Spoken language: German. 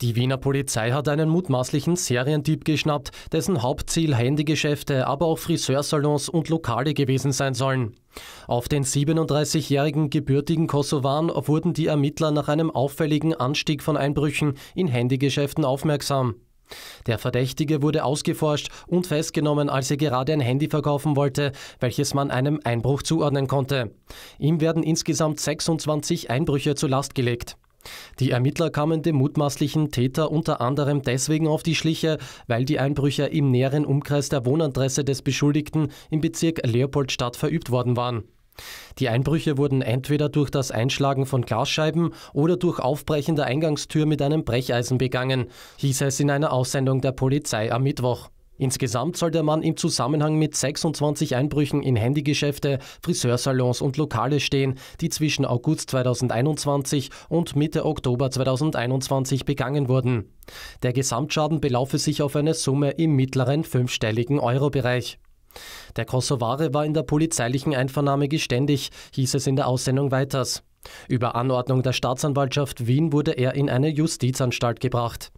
Die Wiener Polizei hat einen mutmaßlichen Serientyp geschnappt, dessen Hauptziel Handygeschäfte, aber auch Friseursalons und Lokale gewesen sein sollen. Auf den 37-jährigen gebürtigen Kosovan wurden die Ermittler nach einem auffälligen Anstieg von Einbrüchen in Handygeschäften aufmerksam. Der Verdächtige wurde ausgeforscht und festgenommen, als er gerade ein Handy verkaufen wollte, welches man einem Einbruch zuordnen konnte. Ihm werden insgesamt 26 Einbrüche zur Last gelegt. Die Ermittler kamen dem mutmaßlichen Täter unter anderem deswegen auf die Schliche, weil die Einbrüche im näheren Umkreis der Wohnadresse des Beschuldigten im Bezirk Leopoldstadt verübt worden waren. Die Einbrüche wurden entweder durch das Einschlagen von Glasscheiben oder durch Aufbrechen der Eingangstür mit einem Brecheisen begangen, hieß es in einer Aussendung der Polizei am Mittwoch. Insgesamt soll der Mann im Zusammenhang mit 26 Einbrüchen in Handygeschäfte, Friseursalons und Lokale stehen, die zwischen August 2021 und Mitte Oktober 2021 begangen wurden. Der Gesamtschaden belaufe sich auf eine Summe im mittleren fünfstelligen Eurobereich. Der Kosovare war in der polizeilichen Einvernahme geständig, hieß es in der Aussendung weiters. Über Anordnung der Staatsanwaltschaft Wien wurde er in eine Justizanstalt gebracht.